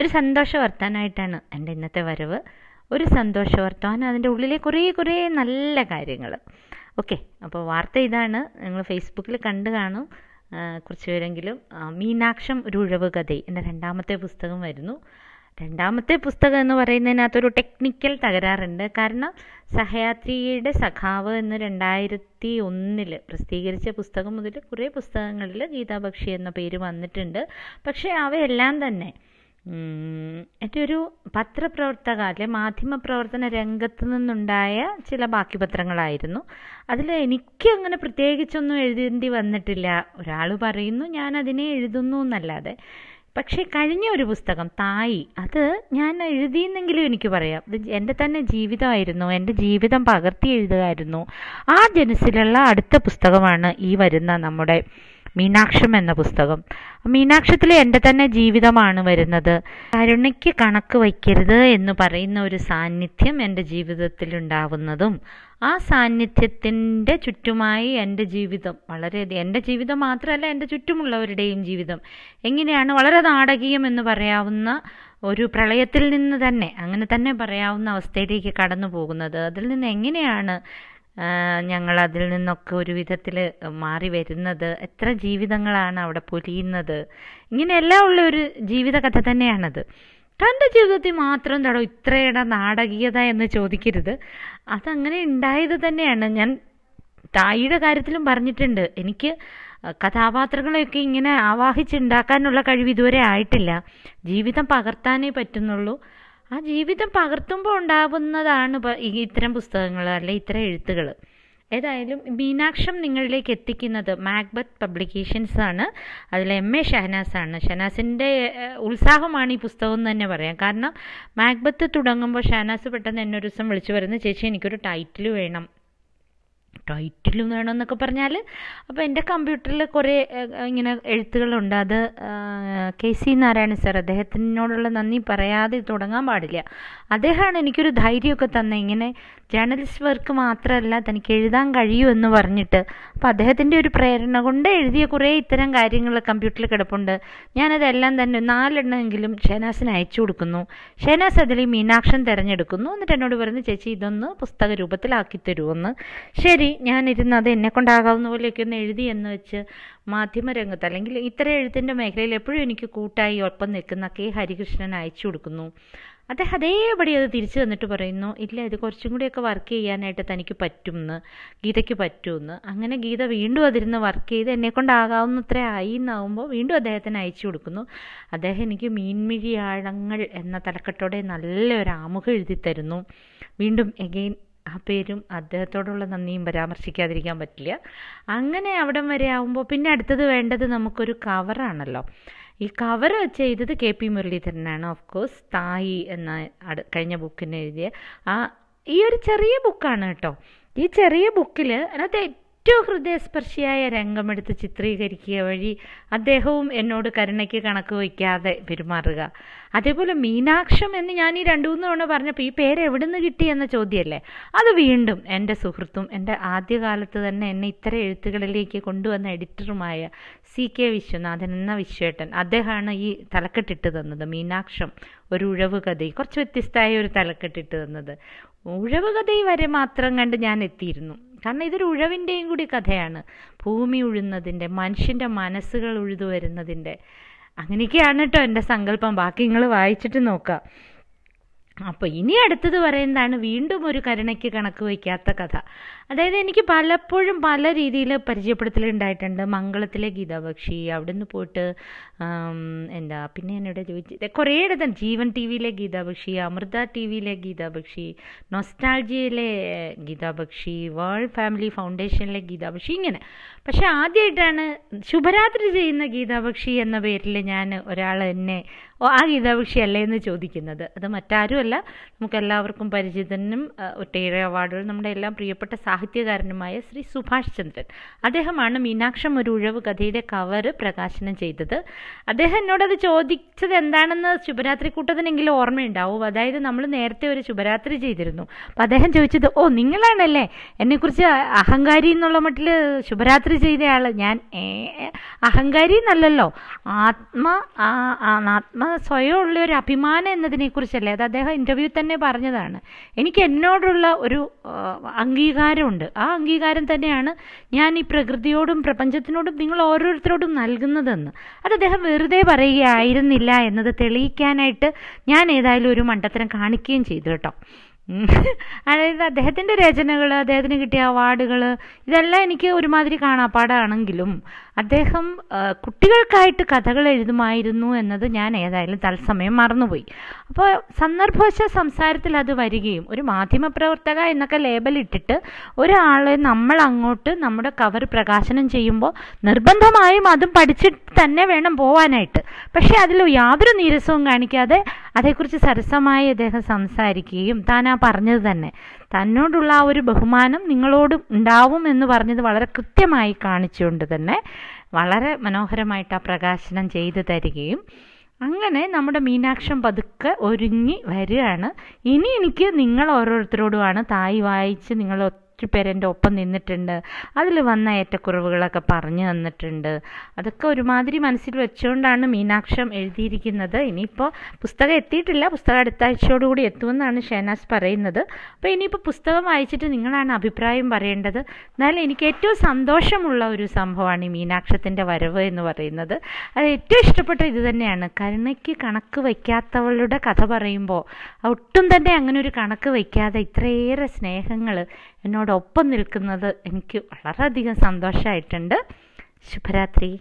ഒരു സന്തോഷ വർത്താനായിട്ടാണ് എൻ്റെ ഇന്നത്തെ വരവ് ഒരു സന്തോഷ വർത്തമാനം അതിൻ്റെ ഉള്ളിലെ കുറേ കുറേ നല്ല കാര്യങ്ങൾ ഓക്കെ അപ്പോൾ വാർത്ത ഇതാണ് നിങ്ങൾ ഫേസ്ബുക്കിൽ കണ്ടു കാണും കുറച്ച് പേരെങ്കിലും മീനാക്ഷം ഒരു ഉഴവ് കഥ എൻ്റെ രണ്ടാമത്തെ പുസ്തകം വരുന്നു രണ്ടാമത്തെ പുസ്തകം എന്ന് പറയുന്നതിനകത്തൊരു ടെക്നിക്കൽ തകരാറുണ്ട് കാരണം സഹയാത്രിയുടെ സഖാവ് എന്ന് രണ്ടായിരത്തി ഒന്നിൽ പ്രസിദ്ധീകരിച്ച പുസ്തകം മുതൽ കുറേ പുസ്തകങ്ങളിൽ ഗീതാപക്ഷി എന്ന പേര് വന്നിട്ടുണ്ട് പക്ഷേ അവയെല്ലാം തന്നെ എൻ്റെ ഒരു പത്രപ്രവർത്തക അല്ലെ പ്രവർത്തന രംഗത്ത് നിന്നുണ്ടായ ചില ബാക്കി പത്രങ്ങളായിരുന്നു അതിൽ എനിക്ക് അങ്ങനെ പ്രത്യേകിച്ചൊന്നും എഴുതേണ്ടി വന്നിട്ടില്ല ഒരാൾ പറയുന്നു ഞാൻ അതിനെ എഴുതുന്നു എന്നല്ലാതെ പക്ഷേ കഴിഞ്ഞ ഒരു പുസ്തകം തായി അത് ഞാൻ എഴുതിയെന്നെങ്കിലും എനിക്ക് പറയാം ഇത് എൻ്റെ തന്നെ ജീവിതമായിരുന്നു എൻ്റെ ജീവിതം പകർത്തി എഴുതുമായിരുന്നു ആ ജനസിലുള്ള അടുത്ത പുസ്തകമാണ് ഈ വരുന്ന നമ്മുടെ മീനാക്ഷം എന്ന പുസ്തകം മീനാക്ഷത്തിൽ എൻ്റെ തന്നെ ജീവിതമാണ് വരുന്നത് കരുണയ്ക്ക് കണക്ക് വയ്ക്കരുത് എന്ന് പറയുന്ന ഒരു സാന്നിധ്യം എൻ്റെ ജീവിതത്തിൽ ഉണ്ടാവുന്നതും ആ സാന്നിധ്യത്തിൻ്റെ ചുറ്റുമായി എൻ്റെ ജീവിതം വളരെ എൻ്റെ ജീവിതം മാത്രമല്ല എൻ്റെ ചുറ്റുമുള്ളവരുടെയും ജീവിതം എങ്ങനെയാണ് വളരെ നാടകീയം എന്ന് പറയാവുന്ന ഒരു പ്രളയത്തിൽ നിന്ന് തന്നെ അങ്ങനെ തന്നെ പറയാവുന്ന അവസ്ഥയിലേക്ക് കടന്നു പോകുന്നത് അതിൽ നിന്ന് എങ്ങനെയാണ് ഞങ്ങൾ അതിൽ നിന്നൊക്കെ ഒരു വിധത്തിൽ മാറി വരുന്നത് എത്ര ജീവിതങ്ങളാണ് അവിടെ പൊലിയുന്നത് ഇങ്ങനെയെല്ലാം ഉള്ള ഒരു ജീവിതകഥ തന്നെയാണത് തൻ്റെ ജീവിതത്തിൽ മാത്രം തടോ ഇത്രയുടെ നാടകീയത എന്ന് ചോദിക്കരുത് അതങ്ങനെ ഉണ്ടായത് തന്നെയാണ് ഞാൻ തായിയുടെ കാര്യത്തിലും പറഞ്ഞിട്ടുണ്ട് എനിക്ക് കഥാപാത്രങ്ങളെയൊക്കെ ഇങ്ങനെ ആവാഹിച്ചുണ്ടാക്കാനുള്ള കഴിവ് ഇതുവരെ ആയിട്ടില്ല ജീവിതം പകർത്താനേ പറ്റുന്നുള്ളൂ ആ ജീവിതം പകർത്തുമ്പോൾ ഉണ്ടാവുന്നതാണ് ഇത്തരം പുസ്തകങ്ങൾ അല്ലെ ഇത്തരം എഴുത്തുകൾ ഏതായാലും മീനാക്ഷം നിങ്ങളിലേക്ക് എത്തിക്കുന്നത് മാക്ബത്ത് പബ്ലിക്കേഷൻസ് ആണ് അതിൽ എം എ ഷഹനാസ് ആണ് ഷഹനാസിൻ്റെ ഉത്സാഹമാണ് ഈ പുസ്തകം എന്ന് തന്നെ പറയാം കാരണം മാക്ബത്ത് തുടങ്ങുമ്പോൾ ഷഹനാസ് പെട്ടെന്ന് എന്നൊരു ദിവസം വിളിച്ചു വരുന്ന ചേച്ചി എനിക്കൊരു ടൈറ്റിൽ വേണം ടൈറ്റിലും വേണമെന്നൊക്കെ പറഞ്ഞാൽ അപ്പോൾ എൻ്റെ കമ്പ്യൂട്ടറിൽ കുറേ ഇങ്ങനെ എഴുത്തുകളുണ്ട് അത് കെ സി നാരായണ സാർ അദ്ദേഹത്തിനോടുള്ള നന്ദി പറയാതെ തുടങ്ങാൻ പാടില്ല അദ്ദേഹമാണ് എനിക്കൊരു ധൈര്യമൊക്കെ തന്നെ ഇങ്ങനെ ജേർണലിസ്റ്റ് വർക്ക് മാത്രമല്ല തനിക്ക് എഴുതാൻ കഴിയൂ എന്ന് പറഞ്ഞിട്ട് അപ്പോൾ അദ്ദേഹത്തിൻ്റെ ഒരു പ്രേരണ കൊണ്ട് എഴുതിയ കുറേ ഇത്തരം കാര്യങ്ങൾ കമ്പ്യൂട്ടറിൽ കിടപ്പുണ്ട് ഞാനതെല്ലാം തന്നെ നാലെണ്ണമെങ്കിലും ഷേനാസിന് അയച്ചു കൊടുക്കുന്നു ഷേനാസ് അതിൽ മീനാക്ഷൻ തിരഞ്ഞെടുക്കുന്നു എന്നിട്ട് എന്നോട് പറഞ്ഞു ചേച്ചി ഇതൊന്ന് പുസ്തക രൂപത്തിലാക്കി തരുമെന്ന് ശരി ഞാനിരുന്ന് അത് കൊണ്ടാകാവുന്ന പോലെയൊക്കെ ഒന്ന് എഴുതി എന്ന് വെച്ച് മാധ്യമരംഗത്ത് അല്ലെങ്കിൽ ഇത്തരം എഴുത്തിൻ്റെ മേഖലയിൽ എപ്പോഴും എനിക്ക് കൂട്ടായി ഒപ്പം നിൽക്കുന്ന കെ ഹരികൃഷ്ണൻ അയച്ചു കൊടുക്കുന്നു അദ്ദേഹം അതേപടി അത് തിരിച്ചു തന്നിട്ട് പറയുന്നു ഇല്ല ഇത് കുറച്ചും കൂടിയൊക്കെ വർക്ക് ചെയ്യാനായിട്ട് തനിക്ക് പറ്റുമെന്ന് ഗീതയ്ക്ക് പറ്റുമെന്ന് അങ്ങനെ ഗീത വീണ്ടും അതിരുന്ന് വർക്ക് ചെയ്ത് എന്നെക്കൊണ്ടാകാവുന്നത്ര ആയി എന്നാവുമ്പോൾ വീണ്ടും അദ്ദേഹത്തിന് അയച്ചു കൊടുക്കുന്നു അദ്ദേഹം എനിക്ക് മീൻമിഴിയാഴങ്ങൾ എന്ന തലക്കെട്ടോടെ നല്ലൊരു ആമുഖം എഴുതി തരുന്നു വീണ്ടും എഗെയിൻ ആ പേരും അദ്ദേഹത്തോടുള്ള നന്ദിയും പരാമർശിക്കാതിരിക്കാൻ പറ്റില്ല അങ്ങനെ അവിടം വരെ ആവുമ്പോൾ പിന്നെ അടുത്തത് വേണ്ടത് നമുക്കൊരു കവറാണല്ലോ ഈ കവർ ചെയ്തത് കെ പി മുരളീധരനാണ് ഓഫ് കോഴ്സ് തായി എന്ന കഴിഞ്ഞ ബുക്കിന് എഴുതിയ ആ ഈ ഒരു ചെറിയ ബുക്കാണ് കേട്ടോ ഈ ചെറിയ ബുക്കിൽ അതിനകത്ത് ഏറ്റവും ഹൃദയസ്പർശിയായ രംഗമെടുത്ത് ചിത്രീകരിക്കുക വഴി അദ്ദേഹവും എന്നോട് കരുണയ്ക്ക് കണക്ക് വയ്ക്കാതെ പെരുമാറുക അതേപോലെ മീനാക്ഷം എന്ന് ഞാൻ ഈ രണ്ടു മൂന്ന് തവണ പറഞ്ഞപ്പോൾ ഈ പേര് എവിടുന്ന് കിട്ടി എന്ന ചോദ്യമല്ലേ അത് വീണ്ടും എൻ്റെ സുഹൃത്തും എൻ്റെ ആദ്യകാലത്ത് തന്നെ എന്നെ ഇത്തരം എഴുത്തുകളിലേക്ക് കൊണ്ടുവന്ന എഡിറ്ററുമായ സി കെ വിശ്വനാഥൻ എന്ന വിശ്വേട്ടൻ അദ്ദേഹമാണ് ഈ തലക്കെട്ടിട്ട് തന്നത് മീനാക്ഷം ഒരു ഉഴവ് കഥയിൽ കുറച്ച് വ്യത്യസ്തമായ ഒരു തലക്കെട്ടിട്ട് തന്നത് ഉഴവ് കഥയിൽ വരെ മാത്രം കണ്ട് ഞാൻ എത്തിയിരുന്നു കാരണം ഇതൊരു ഉഴവിൻ്റെയും കൂടി കഥയാണ് ഭൂമി ഉഴുന്നതിൻ്റെ മനുഷ്യൻ്റെ മനസ്സുകൾ ഉഴുതു വരുന്നതിൻ്റെ അങ്ങനെയൊക്കെയാണ് കേട്ടോ എൻ്റെ സങ്കല്പം ബാക്കി നിങ്ങൾ വായിച്ചിട്ട് നോക്കുക അപ്പോൾ ഇനി അടുത്തത് പറയുന്നതാണ് വീണ്ടും ഒരു കരുണയ്ക്ക് കണക്ക് വയ്ക്കാത്ത കഥ അതായത് എനിക്ക് പലപ്പോഴും പല രീതിയിൽ പരിചയപ്പെടുത്തലുണ്ടായിട്ടുണ്ട് മംഗളത്തിലെ ഗീതാബക്ഷി നിന്ന് പോയിട്ട് എന്താ പിന്നെ എന്നോട് ചോദിച്ചത് കുറേ ഇടത്താണ് ജീവൻ ടി വിയിലെ ഗീതാബക്ഷി അമൃത ടി വിയിലെ ഗീതാബക്ഷി നൊസ്റ്റാൾജിയിലെ ഗീതാബക്ഷി വേൾഡ് ഫാമിലി ഫൗണ്ടേഷനിലെ ഗീതാബക്ഷി ഇങ്ങനെ പക്ഷെ ആദ്യമായിട്ടാണ് ശുഭരാത്രി ചെയ്യുന്ന ഗീതാബക്ഷി എന്ന പേരിൽ ഞാൻ ഒരാൾ എന്നെ ഓ ആ അല്ലേ എന്ന് ചോദിക്കുന്നത് അത് മറ്റാരുമല്ല എല്ലാവർക്കും പരിചിതനും ഒട്ടേറെ അവാർഡുകൾ നമ്മുടെ എല്ലാം പ്രിയപ്പെട്ട സാഹിത്യകാരനുമായ ശ്രീ സുഭാഷ് ചന്ദ്രൻ അദ്ദേഹമാണ് മീനാക്ഷം ഒരു ഉഴവ് കഥയുടെ കവർ പ്രകാശനം ചെയ്തത് അദ്ദേഹം എന്നോടത് ചോദിച്ചത് എന്താണെന്ന് ശുഭരാത്രി കൂട്ടത്തിനെങ്കിലും ഓർമ്മയുണ്ടാവും അതായത് നമ്മൾ നേരത്തെ ഒരു ശുഭരാത്രി ചെയ്തിരുന്നു അപ്പം അദ്ദേഹം ചോദിച്ചത് ഓ നിങ്ങളാണല്ലേ എന്നെക്കുറിച്ച് അഹങ്കാരി എന്നുള്ള മട്ടിൽ ശുഭരാത്രി ചെയ്തയാൾ ഞാൻ അഹങ്കാരി എന്നല്ലല്ലോ ആത്മ ആത്മ സ്വയം ഉള്ള ഒരു അഭിമാനം എന്നതിനെക്കുറിച്ചല്ലേ അത് അദ്ദേഹം ഇൻ്റർവ്യൂ തന്നെ പറഞ്ഞതാണ് എനിക്ക് എന്നോടുള്ള ഒരു അംഗീകാരമുണ്ട് ആ അംഗീകാരം തന്നെയാണ് ഞാൻ ഈ പ്രകൃതിയോടും പ്രപഞ്ചത്തിനോടും നിങ്ങൾ ഓരോരുത്തരോടും നൽകുന്നതെന്ന് അത് അദ്ദേഹം വെറുതെ പറയുകയായിരുന്നില്ല എന്നത് തെളിയിക്കാനായിട്ട് ഞാൻ ഏതായാലും ഒരു മണ്ടത്തരം കാണിക്കുകയും ചെയ്തു കേട്ടോ അതായത് അദ്ദേഹത്തിൻ്റെ രചനകൾ അദ്ദേഹത്തിന് കിട്ടിയ അവാർഡുകൾ ഇതെല്ലാം എനിക്ക് ഒരുമാതിരി കാണാപ്പാടാണെങ്കിലും അദ്ദേഹം കുട്ടികൾക്കായിട്ട് കഥകൾ എഴുതുമായിരുന്നു എന്നത് ഞാൻ ഏതായാലും തത്സമയം മറന്നുപോയി അപ്പോൾ സന്ദർഭവശ സംസാരത്തിൽ അത് വരികയും ഒരു മാധ്യമപ്രവർത്തക എന്നൊക്കെ ലേബൽ ഇട്ടിട്ട് ഒരാളെ നമ്മൾ അങ്ങോട്ട് നമ്മുടെ കവർ പ്രകാശനം ചെയ്യുമ്പോൾ നിർബന്ധമായും അതും പഠിച്ചിട്ട് തന്നെ വേണം പോവാനായിട്ട് പക്ഷേ അതിൽ യാതൊരു നീരസവും കാണിക്കാതെ അതേക്കുറിച്ച് സരസമായി അദ്ദേഹം സംസാരിക്കുകയും താൻ ആ പറഞ്ഞത് തന്നെ തന്നോടുള്ള ആ ഒരു ബഹുമാനം നിങ്ങളോട് ഉണ്ടാവും എന്ന് പറഞ്ഞത് വളരെ കൃത്യമായി കാണിച്ചുകൊണ്ട് തന്നെ വളരെ മനോഹരമായിട്ട് ആ പ്രകാശനം ചെയ്തു തരികയും അങ്ങനെ നമ്മുടെ മീനാക്ഷം പതുക്കെ ഒരുങ്ങി വരികയാണ് ഇനി എനിക്ക് നിങ്ങൾ ഓരോരുത്തരോടുമാണ് തായി വായിച്ച് നിങ്ങൾ ഒത്തിരി പേര് എൻ്റെ ഒപ്പം നിന്നിട്ടുണ്ട് അതിൽ വന്ന ഏറ്റക്കുറവുകളൊക്കെ പറഞ്ഞു തന്നിട്ടുണ്ട് അതൊക്കെ ഒരുമാതിരി മനസ്സിൽ വെച്ചുകൊണ്ടാണ് മീനാക്ഷം എഴുതിയിരിക്കുന്നത് ഇനിയിപ്പോൾ പുസ്തകം എത്തിയിട്ടില്ല പുസ്തകം അടുത്ത ആഴ്ചയോടുകൂടി എത്തുമെന്നാണ് ഷേനാസ് പറയുന്നത് അപ്പോൾ ഇനിയിപ്പോൾ പുസ്തകം വായിച്ചിട്ട് നിങ്ങളാണ് അഭിപ്രായം പറയേണ്ടത് എന്നാലും എനിക്ക് ഏറ്റവും സന്തോഷമുള്ള ഒരു സംഭവമാണ് ഈ മീനാക്ഷത്തിൻ്റെ വരവ് എന്ന് പറയുന്നത് അത് ഏറ്റവും ഇഷ്ടപ്പെട്ട ഇത് തന്നെയാണ് കരുണയ്ക്ക് കണക്ക് വയ്ക്കാത്തവളുടെ കഥ പറയുമ്പോൾ ഒട്ടും തന്നെ അങ്ങനെ ഒരു കണക്ക് വയ്ക്കാതെ ഇത്രയേറെ സ്നേഹങ്ങൾ എന്നോടൊപ്പം നിൽക്കുന്നത് എനിക്ക് വളരെയധികം സന്തോഷമായിട്ടുണ്ട് ശുഭരാത്രി